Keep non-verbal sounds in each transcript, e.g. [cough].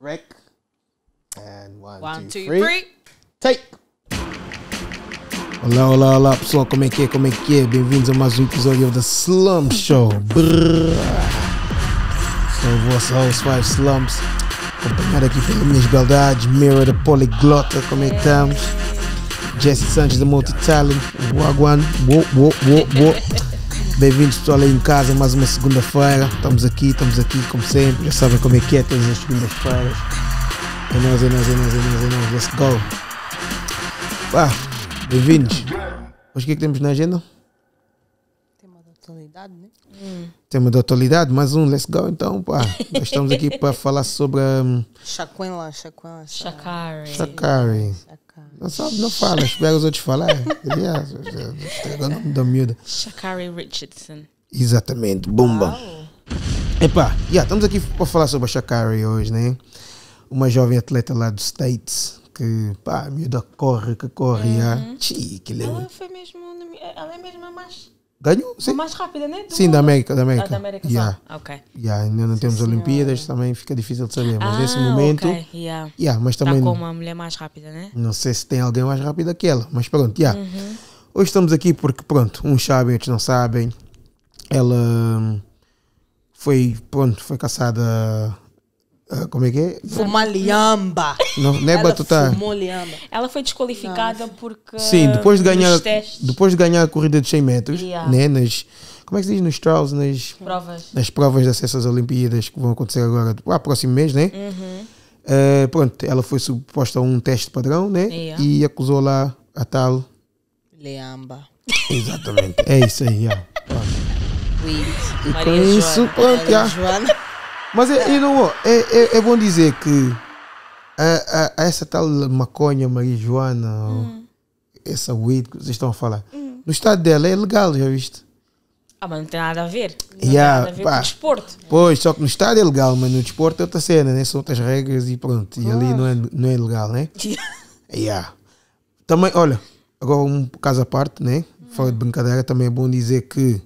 Rick. And one, one two, two three. three. Take. Olá, olá, olá pessoal, como é que é? Como é que é? Bem-vindos a mais um episódio da Slump Show. Brrr. Sou o vosso host, Five Slumps. Acompanhado aqui pela Minas Beldade, Mirror da Poliglota, como é que estamos? Jesse Sanchez Sanches multi multi-talent. Wagwan, wo, wo, wo, wo. Bem-vindos pessoal aí em casa, mais uma segunda-feira. Estamos aqui, estamos aqui como sempre. Já sabem como é que é todas as segundas-feiras. É nós, é nós, é nós, é nós, é nós. Let's go. bem-vindos. Hoje o que é que temos na agenda? Tema da atualidade, né? Hum. Tema da atualidade, mais um, let's go então, pá. Nós estamos aqui para falar sobre. Um... Chacuenla, Chacuenla. Chacari. Chacari. Não, sabe, não fala, espera os outros falar. da miúda. Shakari Richardson. Exatamente, bomba. Wow. Epá, yeah, estamos aqui para falar sobre a Shakari hoje, né? Uma jovem atleta lá dos States que, pá, a miúda corre, que corre. Uhum. Ah, chique Ela foi mesmo, ela é mesmo a mais Ganhou, sim. O mais rápida, é né? Do sim, mundo. da América. Da América, ah, da América yeah. só. Ah, ok. Yeah, ainda não sim, temos senhora. Olimpíadas, também fica difícil de saber. Mas ah, nesse momento. Okay. Yeah. Yeah, mas tá também. Tá com uma mulher mais rápida, né? Não sei se tem alguém mais rápida que ela, mas pronto, yeah. Uhum. Hoje estamos aqui porque, pronto, uns sabem, outros não sabem. Ela hum, foi, pronto, foi caçada ah, como é que é? Fumar liamba. Não, não é ela batuta. Fumou liamba. Ela foi desqualificada porque. Sim, depois de, ganhar, depois de ganhar a corrida de 100 metros, yeah. né, nas, como é que se diz? Nos trials, nas provas, nas provas de acesso às Olimpíadas que vão acontecer agora, ah, próximo mês, né? Uhum. Uh, pronto, ela foi suposta a um teste padrão, né? Yeah. E acusou lá a tal. Leamba. Exatamente, é isso aí, yeah. Pronto. com Joana. isso, pronto, Maria yeah. Joana. Mas é, não, é, é, é bom dizer que a, a, essa tal maconha, marijuana, hum. essa weed que vocês estão a falar, hum. no estado dela é legal, já viste? Ah, mas não tem nada a ver. Não yeah, tem nada a ver pá. com o desporto. Pois, só que no estado é legal, mas no desporto é outra cena, né? São outras regras e pronto. E ali não é, não é legal, né? [laughs] yeah. Também, olha, agora um caso à parte, né? Hum. Fora de brincadeira, também é bom dizer que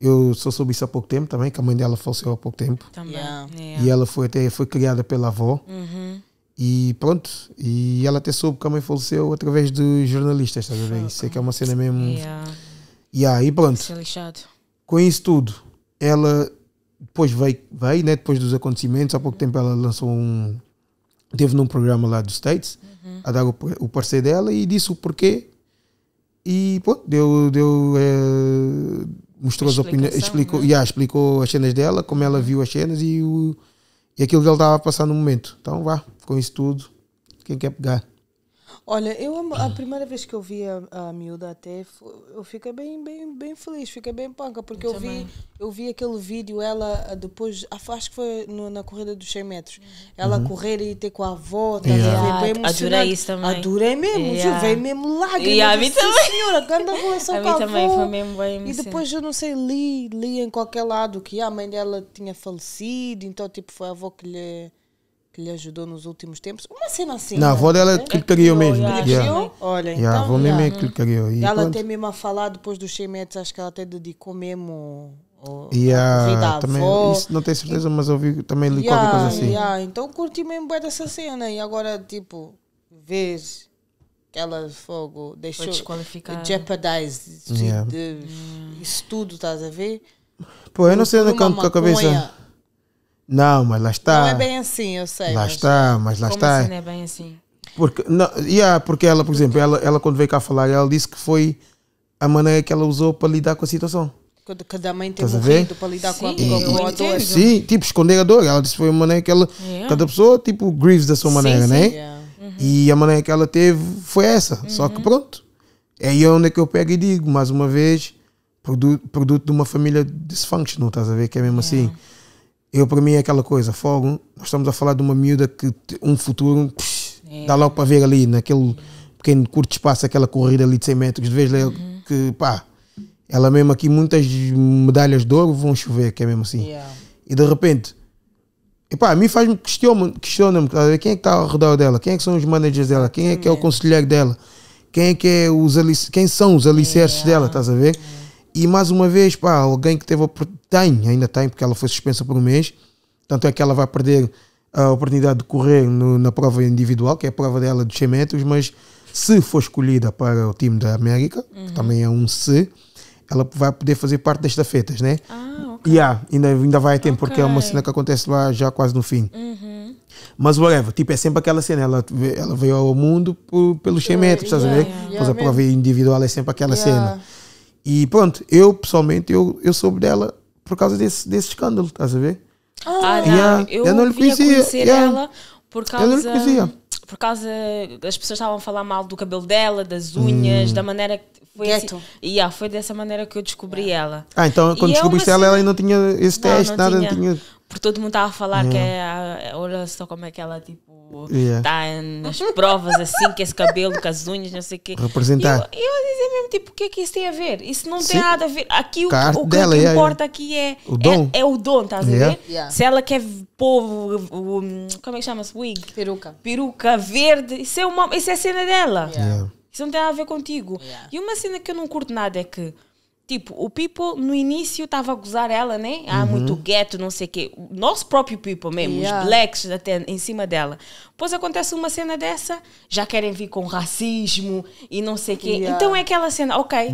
eu só soube isso há pouco tempo também, que a mãe dela faleceu há pouco tempo. Também. Yeah. Yeah. E ela foi até foi criada pela avó. Uhum. E pronto, e ela até soube que a mãe faleceu através de jornalistas, estás a ver? Isso é que é uma cena mesmo. Yeah. Yeah, e pronto. É Com isso tudo, ela depois veio, veio, né? Depois dos acontecimentos, há pouco uhum. tempo ela lançou um. Teve num programa lá dos States, uhum. a dar o, o parecer dela e disse o porquê. E pronto, deu. deu é, mostrou as opiniões, explicou, né? Yeah, explicou as cenas dela, como ela viu as cenas e, o, e aquilo que ela estava a passar no momento. Então vá, com isso tudo, quem quer pegar? Olha, eu a primeira vez que eu vi a, a miúda até, eu fiquei bem, bem, bem feliz, fiquei bem panca, porque eu, eu vi, eu vi aquele vídeo, ela depois, acho que foi no, na corrida dos 100 metros, uhum. ela uhum. correr e ter com a avó, tá yeah. bem Adorei isso também. Adorei mesmo, yeah. jovem mesmo lágrimas. E a mim também. Senhora, grande relação [laughs] a com a avó. também foi mesmo bem E depois, eu não sei, li, li em qualquer lado que a mãe dela tinha falecido, então tipo foi a avó que lhe que lhe ajudou nos últimos tempos. Uma cena assim. Na né? avó dela é que lhe criou mesmo. Yeah. Yeah. Olha, yeah, então, mesmo é que lhe criou. E ela até mesmo a falar depois dos 100 metros, acho que ela até dedicou mesmo e yeah, também, Isso não tenho certeza, mas ouvi também li yeah, qualquer coisa assim. Yeah. Então curti mesmo bem dessa cena e agora, tipo, vês aquela fogo, deixou jeopardize yeah. de, de, isso tudo, estás a ver? Pô, eu não sei onde é que eu acabei cabeça não, mas lá está. Não é bem assim, eu sei. Lá está, mas lá como está. Assim não é bem assim. Porque, não, yeah, porque ela, por exemplo, ela, ela quando veio cá falar, ela disse que foi a maneira que ela usou para lidar com a situação. Cada mãe tem morrido para lidar sim, com, a, dor. Sim, tipo, esconder a dor. Ela disse que foi a maneira que ela. Yeah. Cada pessoa, tipo, grieves da sua maneira, sim, né? Sim, yeah. uhum. E a maneira que ela teve foi essa. Uhum. Só que uhum. pronto. É aí onde é que eu pego e digo, mais uma vez, produto, produto de uma família dysfunctional, estás a ver? Que é mesmo yeah. assim eu, para mim, é aquela coisa, fogo, nós estamos a falar de uma miúda que um futuro psh, é. dá logo para ver ali, naquele pequeno curto espaço, aquela corrida ali de 100 metros, de vez né, uhum. que, pá, ela mesmo aqui, muitas medalhas de ouro vão chover, que é mesmo assim. Yeah. E de repente, e pá, a mim faz-me questiona-me, questiona tá quem é que está ao redor dela, quem é que são os managers dela, quem é que é o é. conselheiro dela, quem é que é os alicerces, quem são os alicerces yeah. dela, estás a ver? Yeah. E mais uma vez, pá, alguém que teve tem, ainda tem, porque ela foi suspensa por um mês, tanto é que ela vai perder a oportunidade de correr no, na prova individual, que é a prova dela de 100 metros, mas se for escolhida para o time da América, uhum. que também é um se, ela vai poder fazer parte das tafetas, né? Ah, ok. Yeah, ainda, ainda vai a tempo, okay. porque é uma cena que acontece lá já quase no fim. Uhum. Mas whatever, tipo, é sempre aquela cena, ela, ela veio ao mundo pelos 100 metros, estás yeah, a ver? Yeah, Mas a prova individual é sempre aquela cena. E pronto, eu pessoalmente, eu, eu soube dela por causa desse, desse escândalo, estás a ver? Ah, ah yeah. eu, eu, não lhe conhecia. conhecer yeah. ela por causa... Eu não lhe conhecia por causa as pessoas estavam a falar mal do cabelo dela, das unhas, hum. da maneira que foi e assim. Yeah, foi dessa maneira que eu descobri ela. Ah, então quando descobri é descobriste ela, ela ainda não tinha esse não, teste, não nada, tinha. não tinha. Porque todo mundo estava a falar yeah. que é, é olha só como é que ela tipo yeah. tá nas provas assim, que esse cabelo, com as unhas, não sei o quê. Representar. E eu, eu dizer mesmo, tipo, o que é que isso tem a ver? Isso não Sim. tem nada a ver. Aqui o, o, o que dela, é importa aqui é o dom, é, é o dom estás yeah. a ver? Yeah. Se ela quer povo, como é que chama-se? Wig? Peruca. Peruca verde, isso é, uma, isso é a cena dela. Isso não tem nada a ver contigo. E uma cena que eu não curto nada é que Tipo, o people no início estava a gozar ela, né? Ah, uhum. muito gueto, não sei o quê. O nosso próprio people mesmo, yeah. os blacks até em cima dela. Pois acontece uma cena dessa, já querem vir com racismo e não sei o quê. Yeah. Então é aquela cena, ok,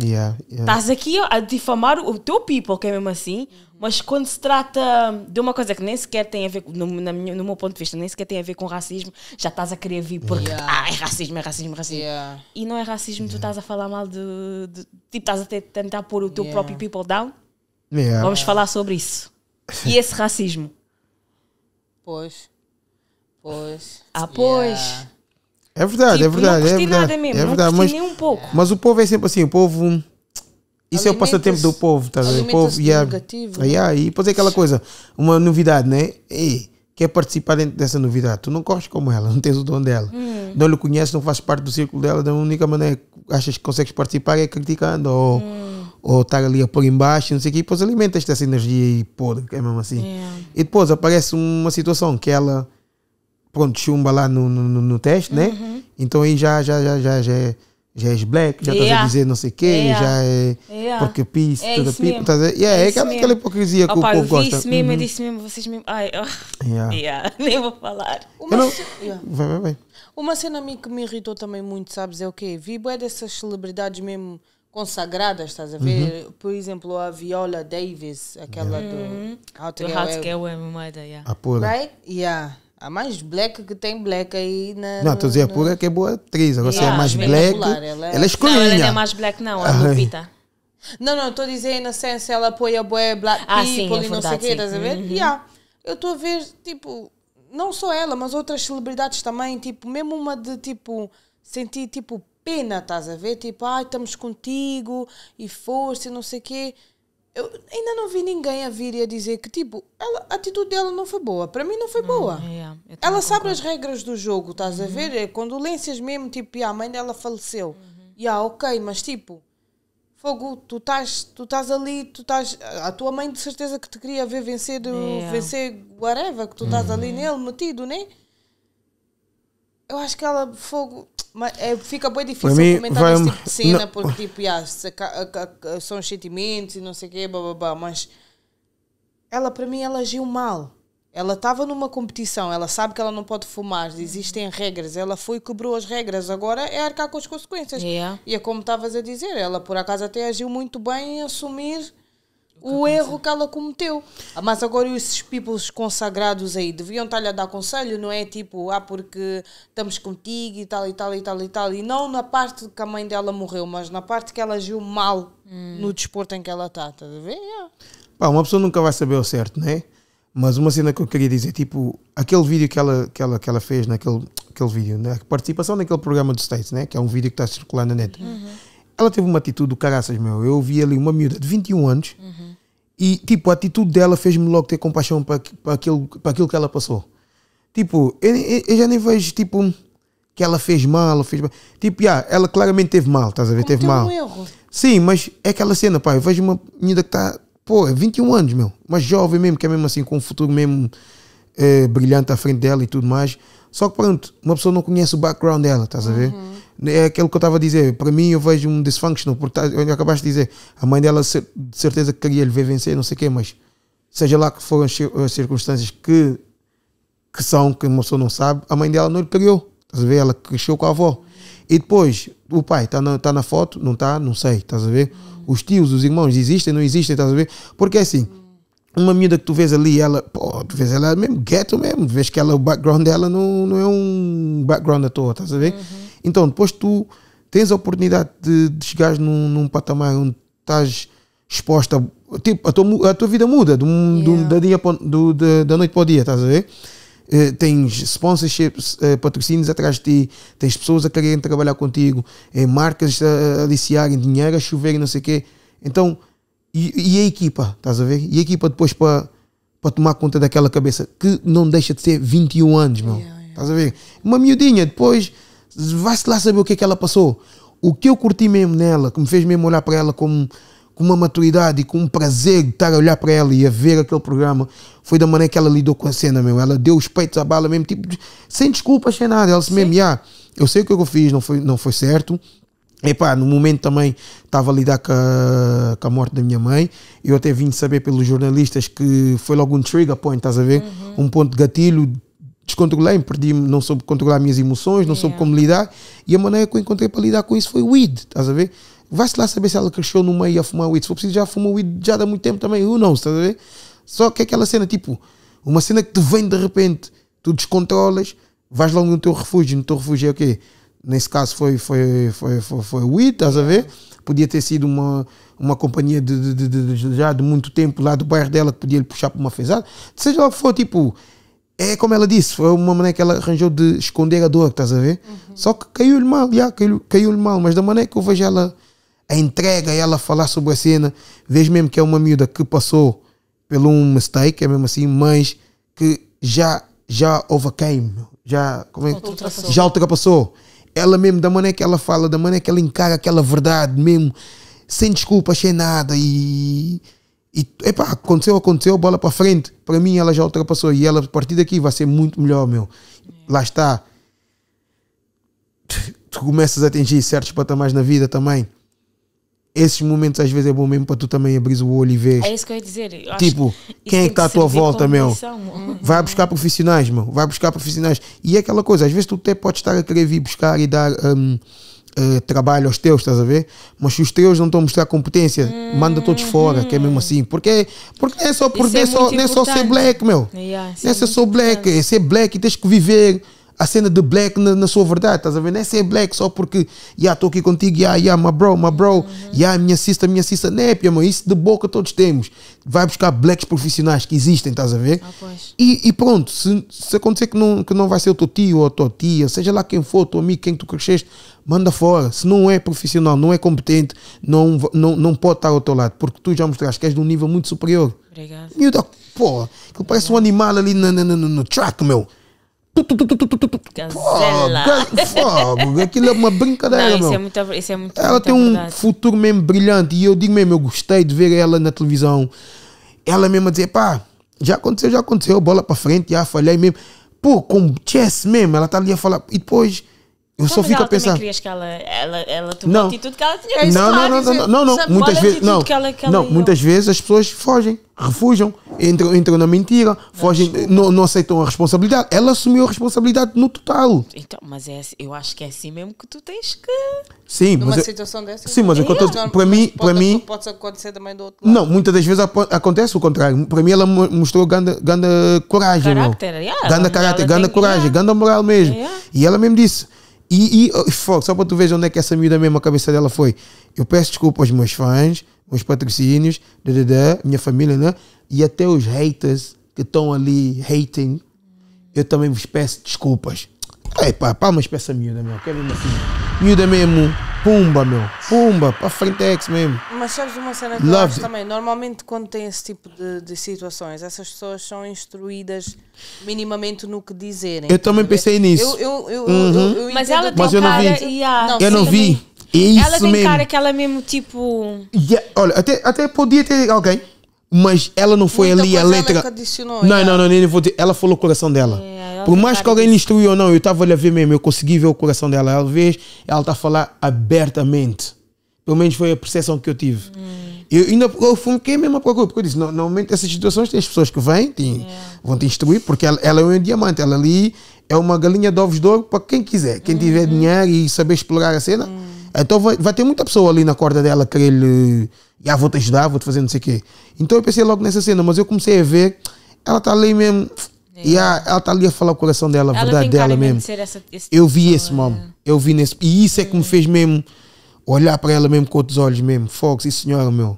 estás yeah, aqui a difamar o teu people, que é mesmo assim, mas quando se trata de uma coisa que nem sequer tem a ver, no, na minha, no meu ponto de vista, nem sequer tem a ver com racismo, já estás a querer vir porque yeah. ah, é racismo, é racismo, é racismo. Yeah. E não é racismo, tu estás a falar mal de. de tipo, estás a tentar pôr o teu yeah. próprio people down. Vamos falar sobre isso. E esse racismo? Pois. Pois. Ah, pois. É verdade, é tipo, é verdade. Não é verdade, nada mesmo, é verdade, não mas, nem um pouco. Mas o povo é sempre assim, o povo isso é o passatempo do povo, tá vendo? O povo yeah, negativo. Né? Yeah, e depois é aquela coisa, uma novidade, né? E quer participar dessa novidade. Tu não corres como ela, [laughs] não tens o dom dela. Hum. Não lhe conheces, não fazes parte do círculo dela. Da única maneira que achas que consegues participar é criticando ou, hum. ou estar ali a pôr embaixo, não sei o quê. E depois alimentas te essa energia e podre, é mesmo assim. Yeah. E depois aparece uma situação que ela, pronto, chumba lá no, no, no teste, né? uhum. né? Então aí já, já, já, já, já é já és black, já yeah. estás a dizer não sei o quê, yeah. já é yeah. porque peace, é tudo people. Estás a... yeah, é, é aquela, aquela hipocrisia oh, que o povo gosta. Eu disse gosta. mesmo, uhum. eu disse mesmo, vocês mesmo. Ai, oh. yeah. yeah. [laughs] nem vou falar. Uma, não... vai, vai, vai. Uma cena a mim que me irritou também muito, sabes, é o quê? Vi é dessas celebridades mesmo consagradas, estás a ver? Uhum. Por exemplo, a Viola Davis, aquela do. Uhum. How to, do How to Get A with Right? Yeah. Há mais black que tem black aí na. Não, estou a dizer, no... a que é boa atriz. Agora, você é mais é black. Ela é, ela é escurinha. Não, ela não é mais black, não, ah, é a Lupita. É. Não, não, estou a dizer, a Inocência, ela apoia boé black ah, people sim, e não sei o quê, estás a ver? Uhum. Yeah. Eu estou a ver, tipo, não só ela, mas outras celebridades também, tipo, mesmo uma de, tipo, sentir, tipo, pena, estás a ver? Tipo, ai, ah, estamos contigo e força e não sei o quê eu ainda não vi ninguém a vir e a dizer que, tipo, ela, a atitude dela não foi boa. Para mim não foi boa. yeah, é, ela sabe concordo. as regras do jogo, estás uhum. a ver? É condolências mesmo, tipo, yeah, a mãe dela faleceu. Uhum. Yeah, ok, mas tipo, fogo, tu estás tu estás ali, tu estás. A tua mãe de certeza que te queria ver vencer, yeah. vencer whatever, que tu estás uhum. ali nele metido, né? Eu acho que ela, fogo, mas é, fica bem difícil mim, comentar vai, esse tipo de cena, não, porque tipo, yeah, são os sentimentos e não sei o quê, mas ela para mim ela agiu mal. Ela estava numa competição, ela sabe que ela não pode fumar, uhum. existem regras, ela foi e quebrou as regras, agora é arcar com as consequências. Yeah. E é como estavas a dizer, ela por acaso até agiu muito bem em assumir o erro que ela cometeu. Ah, mas agora esses people consagrados aí deviam estar-lhe a dar conselho, não é? Tipo, ah, porque estamos contigo e tal e tal e tal e tal. E não na parte que a mãe dela morreu, mas na parte que ela agiu mal hum. no desporto em que ela está, estás a ver? Yeah. Pá, uma pessoa nunca vai saber o certo, né? Mas uma cena que eu queria dizer, tipo, aquele vídeo que ela, que ela, que ela fez naquele aquele vídeo, né? participação naquele programa dos States, né? que é um vídeo que está circulando na net. Uhum ela teve uma atitude do caraças, meu. Eu vi ali uma miúda de 21 anos uhum. e, tipo, a atitude dela fez-me logo ter compaixão para, para, aquilo, para aquilo que ela passou. Tipo, eu, eu já nem vejo, tipo, que ela fez mal, ela fez mal. Tipo, yeah, ela claramente teve mal, estás a ver? teve mal. Um erro. Sim, mas é aquela cena, pá. Eu vejo uma miúda que está, pô, é 21 anos, meu. Mas jovem mesmo, que é mesmo assim, com um futuro mesmo eh, brilhante à frente dela e tudo mais. Só que pronto, uma pessoa não conhece o background dela, estás a ver? é aquilo que eu estava a dizer. Para mim, eu vejo um dysfunctional, porque tá, acabaste de dizer, a mãe dela de certeza que queria lhe ver vencer, não sei o quê, mas seja lá que foram as circunstâncias que, que são, que a moça não sabe, a mãe dela não lhe criou. Estás a ver? Ela cresceu com a avó. E depois, o pai está na, tá na foto, não está, não sei, estás a ver? Os tios, os irmãos existem, não existem, estás a ver? Porque é assim, uma miúda que tu vês ali, ela, pô, tu vês ela mesmo gueto mesmo, vês que ela, o background dela não, não é um background à toa, estás a ver? Uhum. Então, depois tu tens a oportunidade de, de chegares num, num patamar onde estás exposta. Tipo, a tua, a tua vida muda do, yeah. da, dia, do, da noite para o dia, estás a ver? Uh, tens sponsorships, uh, patrocínios atrás de ti, tens pessoas a quererem trabalhar contigo, uh, marcas a aliciarem, dinheiro a chover e não sei o quê. Então, e, e, a equipa, estás a ver? E a equipa depois para tomar conta daquela cabeça que não deixa de ser 21 anos, meu. Yeah, yeah. Estás a ver? Uma miudinha, depois vai-se lá saber o que é que ela passou. O que eu curti mesmo nela, que me fez mesmo olhar para ela com com uma maturidade e com um prazer de estar a olhar para ela e a ver aquele programa, foi da maneira que ela lidou com a cena mesmo. Ela deu os peitos à bala mesmo, tipo, sem desculpas, sem nada. Ela disse mesmo, yeah, eu sei o é que eu fiz, não foi, não foi certo. Epá, no momento também estava a lidar com a, com a, morte da minha mãe. Eu até vim saber pelos jornalistas que foi logo um trigger point, estás a ver? Uhum. Um ponto de gatilho descontrolei, perdi-me, não soube controlar minhas emoções, não yeah. soube como lidar. E a maneira que eu encontrei para lidar com isso foi weed, estás a ver? Vai-se lá saber se ela cresceu no meio a fumar weed. Se for preciso, já fumar weed já há muito tempo também. Who não, estás a ver? Só que é aquela cena, tipo, uma cena que te vem de repente, tu descontrolas, vais logo no teu refúgio. No teu refúgio é o quê? Nesse caso foi, foi, foi, foi, foi weed, estás a ver? Podia ter sido uma, uma companhia de, de, de, de já de muito tempo lá do bairro dela que podia lhe puxar para uma fezada. Seja lá o que for, tipo, é como ela disse, foi uma maneira que ela arranjou de esconder a dor, estás a ver? Uhum. Só que caiu-lhe mal, já, caiu-lhe caiu mal, mas da maneira que eu vejo ela, a entrega, ela falar sobre a cena, vejo mesmo que é uma miúda que passou pelo um mistake, é mesmo assim, mas que já, já overcame, já, como é? ultrapassou. já ultrapassou. Ela mesmo, da maneira que ela fala, da maneira que ela encara aquela verdade mesmo, sem desculpas, sem nada e e, epá, aconteceu, aconteceu, bola para frente. Para mim, ela já ultrapassou. E ela, a partir daqui, vai ser muito melhor, meu. É. Lá está. Tu, começas a atingir certos patamares na vida também. Esses momentos, às vezes, é bom mesmo para tu também abrir o olho e ver. É isso que eu ia dizer. Eu tipo, quem é que está à tua volta, meu? Vai buscar profissionais, meu. Vai buscar profissionais. E é aquela coisa, às vezes tu até podes estar a querer vir buscar e dar... Um, eh, trabalho aos teus, estás a ver? Mas se os teus não estão a mostrar competência, hum, manda todos fora, hum. que é mesmo assim. Porque, porque não é só, porque é, é só, é só ser black, meu. Yeah, é não é ser só black, é ser black e tens que viver a cena de black na, na, sua verdade, estás a ver? Não é ser black só porque, já estou aqui contigo, já, já, yeah, my bro, my bro, uhum. yeah, minha sister, minha sister, né, meu, isso de boca todos temos. Vai buscar blacks profissionais que existem, estás a ver? Ah, e, e, pronto, se, se acontecer que não, que não vai ser o teu tio ou a tua tia, seja lá quem for, teu amigo, quem tu cresceste, manda fora. Se não é profissional, não é competente, não, não, não pode estar ao teu lado, porque tu já mostraste que és de um nível muito superior. Obrigado. pô que parece um animal ali no, no, no, no track, meu. Fogo, aquilo é uma brincadeira, não, isso, meu. É muito, isso é muito Ela tem um verdade. futuro mesmo brilhante e eu digo mesmo, eu gostei de ver ela na televisão. Ela mesma dizer, pá, já aconteceu, já aconteceu, bola para frente, já falhei mesmo. Pô, com chess mesmo, ela está ali a falar. E depois eu só fico a pensar. que ela, ela, ela tomou a atitude que ela tinha. não, não, não, não, não, muitas vezes não. não, é muitas vezes as pessoas fogem, refugiam, entram, entram na mentira, fogem, não, não aceitam a responsabilidade. Ela assumiu a responsabilidade no total. Então, mas é, assim, eu acho que é assim mesmo que tu tens que. Sim, mas situação dessa. Sim, mas é para mim, para mim pode acontecer também do outro. Não, muitas das vezes acontece o contrário. Para mim ela mostrou grande, coragem, Caráter, yeah, ganda caráter, ganda coragem, ganda moral mesmo. E ela mesmo disse e, e oh, só para tu ver onde é que essa miúda mesmo, a cabeça dela foi. Eu peço desculpa aos meus fãs, meus patrocínios, da minha família, né? E até os haters que estão ali hating, eu também vos peço desculpas. Ei, pá, pá mas peça miúda mesmo, quer mesmo assim? Miúda mesmo Pumba, meu. Pumba, para frentex é mesmo. Mas sabes uma cena que eu acho também? Normalmente, quando tem esse tipo de, de, situações, essas pessoas são instruídas minimamente no que dizerem. Eu também pensei nisso. Eu, eu, uhum. eu, mas ela tem mas eu cara. Não vi. Não, eu não vi. É isso ela tem mesmo. cara que ela é mesmo tipo. Yeah. Olha, até, até podia ter alguém, mas ela não foi Muita ali a letra. não, não, não, não, nem vou dizer. Ela falou o coração dela. Yeah. Por mais que alguém lhe instruiu ou não, eu estava a ver mesmo, eu consegui ver o coração dela. Ela vê ela está a falar abertamente. Pelo menos foi a percepção que eu tive. Hum. Eu ainda eu fiquei mesmo a procura, porque eu disse, normalmente essas situações tem as pessoas que vêm, vão te instruir, porque ela, ela, é um diamante, ela ali é uma galinha de ovos de ouro para quem quiser. Quem tiver uhum. dinheiro e saber explorar a cena, uhum. então vai, vai, ter muita pessoa ali na corda dela querer lhe, ah, vou te ajudar, vou te fazer não sei o quê. Então eu pensei logo nessa cena, mas eu comecei a ver, ela está ali mesmo é. E ela está ali a falar o coração dela, a ela verdade dela mesmo. De essa, eu vi esse mano. Né? Eu vi nesse. E isso é que me fez mesmo olhar para ela mesmo com outros olhos mesmo. Fox, e senhora, meu.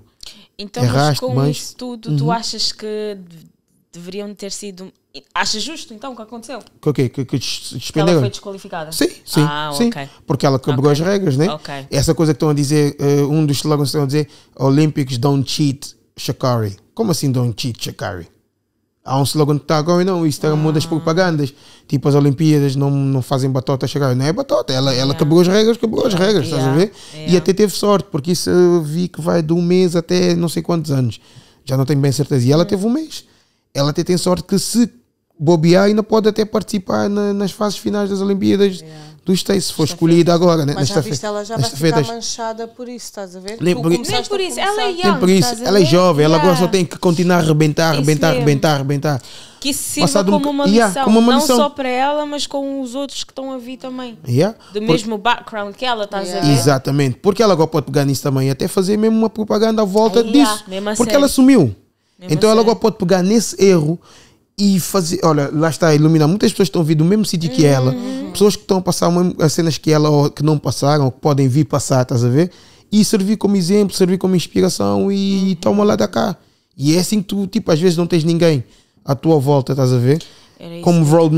Então, Erraste, é mas com mas... isso tudo, uhum. tu achas que deveriam ter sido. Achas justo então o que aconteceu? Que o quê? Que, que, que ela foi desqualificada? Sim, sim. Ah, sim. Okay. Porque ela quebrou okay. as regras, né? Okay. Essa coisa que estão a dizer, uh, um dos slogans que estão a dizer: Olympics don't cheat, Shakari. Como assim don't cheat, Shakari? há um slogan que está agora, não, isso está é ah. uma das ah. propagandas. Tipo, as Olimpíadas não, não fazem batota chegar. Não é batota, ela, yeah. ela quebrou as regras, quebrou as regras, yeah. estás a ver? Yeah. E até teve sorte, porque isso eu vi que vai de um mês até não sei quantos anos. Já não tenho bem certeza. E ela teve um mês. Ela até tem sorte que se bobear, ainda pode até participar na, nas fases finais das Olimpíadas yeah. do States, se for escolhida agora, né? Mas nesta feita. Ela já nesta vai ficar é- manchada por isso, estás a ver? Nem por, isso, nem por isso. ela é young, Nem por isso, ela é jovem, yeah. ela agora só tem que continuar a arrebentar, arrebentar, arrebentar, arrebentar. Que isso sirva Passado como, uma yeah, como uma não só para ela, mas com os outros que estão a vir também. Yeah. Do Por... mesmo background que ela, estás yeah. a ver? Exatamente, porque ela agora pode pegar nisso também e até fazer mesmo uma propaganda à volta disso. porque ela assumiu. então ela agora pode pegar nesse erro e fazer. Olha, lá está, iluminar. Muitas pessoas estão vindo do mesmo sítio que ela, uhum. pessoas que estão a passar as cenas que ela ou que não passaram, ou que podem vir passar, estás a ver? E servir como exemplo, servir como inspiração e uhum. toma lá da cá. E é assim que tu, tipo, às vezes não tens ninguém à tua volta, estás a ver? Como role,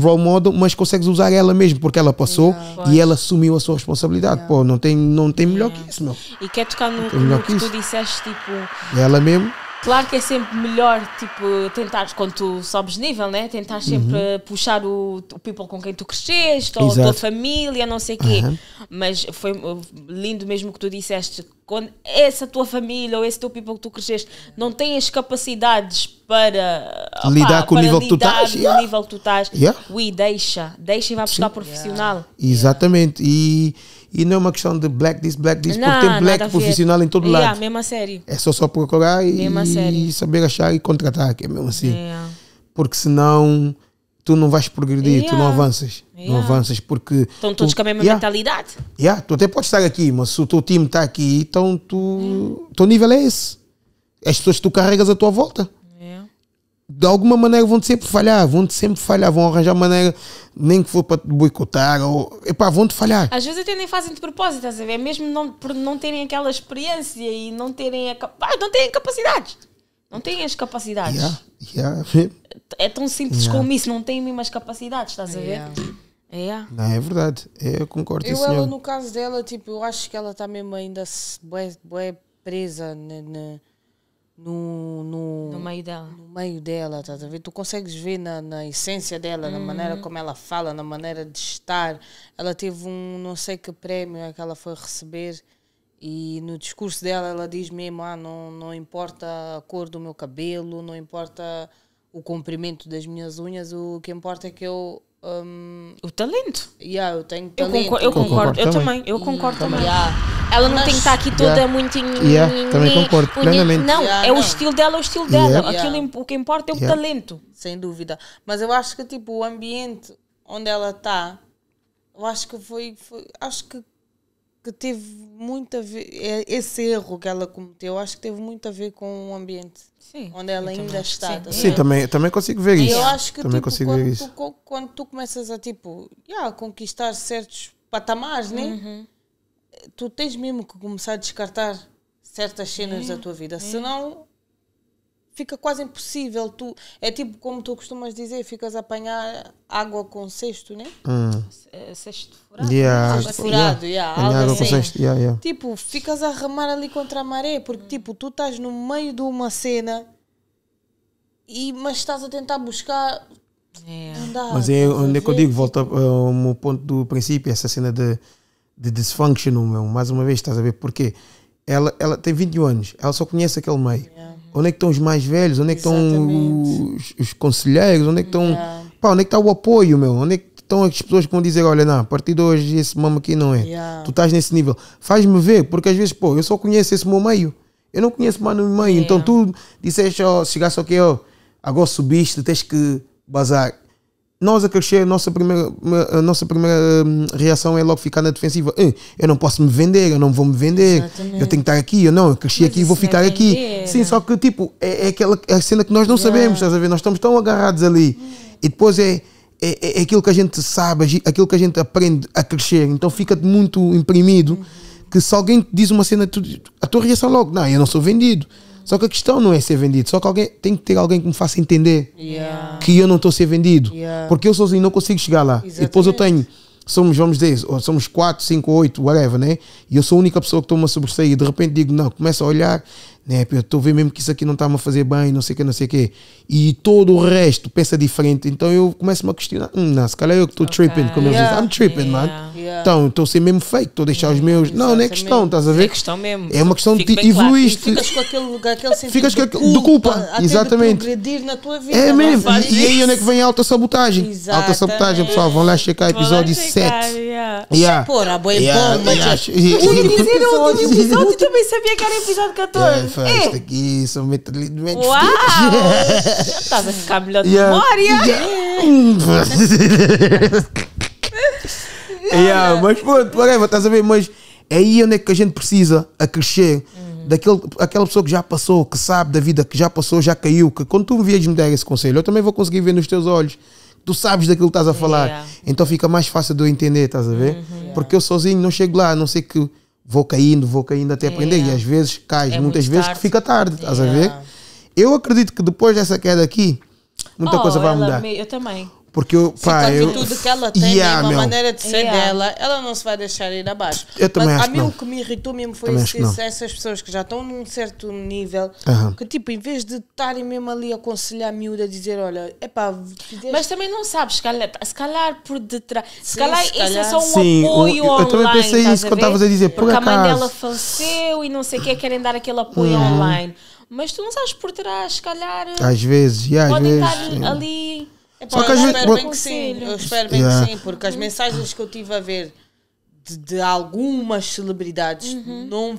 role model, mas consegues usar ela mesmo, porque ela passou yeah. e ela assumiu a sua responsabilidade. Yeah. Pô, não tem, não tem melhor yeah. que isso, meu. E quer tocar no, que, no que, que tu disseste, tipo. Ela mesmo Claro que é sempre melhor, tipo, tentar, quando tu sobes nível, né? Tentar sempre uhum. puxar o, o people com quem tu cresceste, ou a tua família, não sei o quê. Uhum. Mas foi uh, lindo mesmo que tu disseste. Quando essa tua família ou esse teu people que tu cresceste não têm as capacidades para opa, lidar com para o nível que tu estás, yeah. nível que tu estás, yeah. ui, deixa, deixa e vai buscar Sim. profissional. Yeah. Exatamente. E e não é uma questão de black this, black this, não, porque tem black profissional em todo yeah, lado. É, mesma série. É só só procurar e, e, saber achar e contratar, que é mesmo assim. Yeah. Porque senão tu não vais progredir, yeah. tu não avanças. Yeah. Não avanças porque. Estão todos tu, com a mesma yeah. mentalidade. Yeah, tu até podes estar aqui, mas se o teu time está aqui, então tu. Hum. teu nível é esse. As pessoas que tu carregas à tua volta de alguma maneira vão sempre falhar, vão sempre falhar, vão arranjar maneira, nem que for para te boicotar, ou epá, vão te falhar. Às vezes até nem fazem de propósito, estás a ver? É mesmo não, por não terem aquela experiência e não terem a, ah, não têm capacidades. Não têm as capacidades. Yeah, yeah. É, é tão simples yeah. como isso, não têm mesmo as capacidades, estás a ver? Yeah. Não, é verdade, é, eu concordo. Eu, ela, no caso dela, tipo, eu acho que ela está mesmo ainda bué, bué presa na, na no, no, no, meio dela. No meio dela, estás a ver? Tu consegues ver na, na essência dela, uhum. na maneira uhum. como ela fala, na maneira de estar. Ela teve um não sei que prémio é que ela foi receber e no discurso dela ela diz mesmo, ah, não, não importa a cor do meu cabelo, não importa o comprimento das minhas unhas, o que importa é que eu um, o talento. Yeah, eu tenho talento. Eu concordo, eu, concordo, eu, também. Eu concordo também. Yeah. Ela não tem que estar aqui toda yeah. muito em. Yeah. Também concordo em, plenamente. Não, yeah, é não. o estilo dela, é o estilo dela. Aquilo, o que importa é o talento. Sem dúvida. Mas eu acho que tipo, o ambiente onde ela está, eu acho que foi. foi acho que, que teve muito a ver. É, esse erro que ela cometeu, acho que teve muito a ver com o ambiente. Sim, onde ela ainda também. está. Sim, tá sim também, também consigo ver e isso. Eu acho que também tipo, consigo quando, ver tu, isso. quando tu começas a tipo, yeah, conquistar certos patamares, né? uhum. né? tu tens mesmo que começar a descartar certas cenas é, da tua vida, é. senão fica quase impossível. Tu, é tipo como tu costumas dizer, ficas a apanhar água com cesto, né? Hum. É, cesto furado. Né? furado, assim. assim. Cesto, yeah, yeah. Tipo, ficas a remar ali contra a maré, porque hum. tipo, tu estás no meio de uma cena, e, mas estás a tentar buscar. Yeah. É. Andar, mas é onde é que eu digo, tipo volta eh, ao meu ponto do princípio, essa cena de de dysfunctional, meu. Mais uma vez, estás a ver? Porque ela, ela tem 21 anos, ela só conhece aquele meio. Yeah. Onde é que estão os mais velhos? Onde é que Exatamente. estão os, os, conselheiros? Onde é que estão. Yeah. Pá, onde é que está o apoio, meu? Onde é que estão as pessoas que vão dizer: olha, não, a partir de hoje esse mama aqui não é. Yeah. Tu estás nesse nível. Faz-me ver, porque às vezes, pô, eu só conheço esse meu meio. Eu não conheço mais no meio. Então tu disseste, ó, oh, chegaste aqui, ó, oh, agora subiste, tens que bazar nós a crescer, a nossa primeira, a nossa primeira hum, reação é logo ficar na defensiva. Eh, eu não posso me vender, eu não vou me vender, Exatamente. eu tenho que estar aqui, eu não, eu cresci Mas aqui e vou é ficar é aqui. Sim, só que tipo, é, é aquela é a cena que nós não yeah. sabemos, estás a ver? Nós estamos tão agarrados ali. Hum. E depois é, é, é, é aquilo que a gente sabe, aquilo que a gente aprende a crescer, então fica muito imprimido. Uhum. Que se alguém te diz uma cena, tu, a tua reação logo, não, eu não sou vendido. Só que a questão não é ser vendido, só que alguém tem que ter alguém que me faça entender yeah. que eu não estou a ser vendido. Yeah. Porque eu sozinho não consigo chegar lá. Exatamente. E depois eu tenho, somos, vamos dizer, somos 4, 5, 8, whatever, né? E eu sou a única pessoa que estou-me a sobressair. E de repente digo, não, começa a olhar, né? Eu estou a ver mesmo que isso aqui não está-me a fazer bem, não sei o que, não sei o que. E todo o resto pensa diferente. Então eu começo-me a questionar, hum, não, se calhar é eu que estou okay. tripping, como yeah. eles dizem, I'm tripping, yeah. man. Yeah. Então, estou a assim, ser mesmo feito, estou a deixar os meus. Não, não é questão, estás a é ver? É questão mesmo. É uma questão de evoluíste. Claro. Ficas com aquele lugar, aquele sentimento. Ficas com aquele. de culpa. Exatamente. progredir na tua vida. É mesmo. E, e aí onde é que vem a sabotagem. Alta sabotagem pessoal, vão lá checar episódio checar, 7. Yeah. Yeah. Porra, boa yeah, bomba. Yeah. O único episódio também sabia que era episódio 14. É, faz é. aqui, sou metralhado. Uau! [laughs] Estás a ficar melhor de memória. [laughs] [laughs] yeah, mas pronto, estás a ver? Mas é aí onde é que a gente precisa a crescer. Uhum. Daquele, aquela pessoa que já passou, que sabe da vida, que já passou, já caiu, que quando tu me vieres me dar esse conselho, eu também vou conseguir ver nos teus olhos. Tu sabes daquilo que estás a falar. Yeah. Então fica mais fácil de eu entender, estás a ver? Uhum. Porque eu sozinho não chego lá, a não sei que vou caindo, vou caindo até aprender. Yeah. E às vezes cais, é muitas vezes que fica tarde, estás yeah. a ver? Eu acredito que depois dessa queda aqui, muita oh, coisa vai mudar. Me, eu também. Porque eu, pá, a eu, e que ela tem, yeah, é mesmo, a maneira de ser yeah. dela, ela não se vai deixar ir abaixo. Eu também Mas acho a mim não. o que me irritou mesmo foi isso, essas pessoas que já estão num certo nível, que tipo, em vez de estarem mesmo ali a aconselhar a miúda a dizer, olha, é pá, mas também não sabes, se calhar, se calhar por detrás, se, calhar, se calhar isso é só um Sim, apoio eu, eu online. Eu também pensei isso quando estavas a dizer, por Porque acaso. a mãe dela faleceu e não sei o que, querem dar aquele apoio uhum. online mas tu não sabes por trás, se calhar. Às vezes, yeah, podem às estar vezes, ali Epá, Só que eu gente... espero bem que sim, eu espero bem yeah. que sim, porque as mensagens que eu tive a ver de, de algumas celebridades uhum. não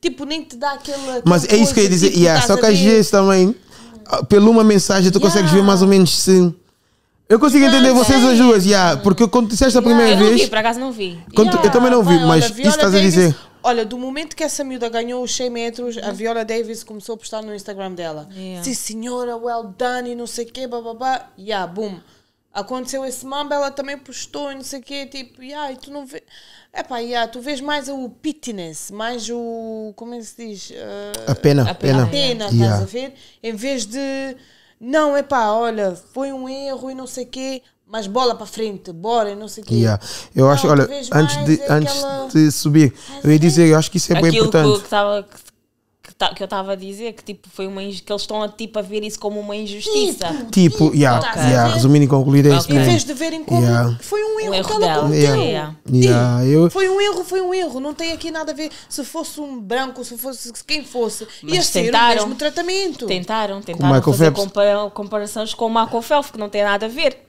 tipo, nem te dá aquela. Mas é isso que eu ia dizer. Tipo, yeah, só que às vezes também, pela uma mensagem, tu yeah. consegues ver mais ou menos se. Eu consigo ah, entender vocês as duas, yeah, porque quando disseste a primeira yeah. vez. Eu não vi, por acaso não vi. eu também não vi, mas isso estás a dizer. Olha, do momento que essa miúda ganhou os 100 metros, a hum. Viola Davis começou a postar no Instagram dela. Yeah. Sim, senhora, well done, e não sei o quê, bababá. Yeah, boom. Aconteceu esse mamba ela também postou, e não sei o quê, tipo, yeah, e tu não vês... É pá, yeah, tu vês mais o pittiness, mais o... como é que se diz? Uh, a pena. A pena, a pena yeah. estás a ver? Em vez de... Não, é pá, olha, foi um erro e não sei o quê mais bola para frente, bora e não sei o quê. Yeah. Eu não, acho, olha, antes, de, é antes de subir, eu ia dizer, eu acho que isso é Aquilo bem importante. Que, tava, que, tá, que eu estava a dizer, que tipo, foi uma que eles estão a, tipo, a ver isso como uma injustiça. Tipo, tipo, tipo yeah, okay. Tá yeah, resumindo e concluindo é isso. Em vez de verem como yeah. foi um erro, um erro que ela Yeah. Tipo, yeah. Eu... Foi um erro, foi um erro. Não tem aqui nada a ver. Se fosse um branco, se fosse quem fosse, mas ia tentaram, ser o mesmo tratamento. Tentaram, tentaram fazer compara comparações com o Marco Felf, que não tem nada a ver.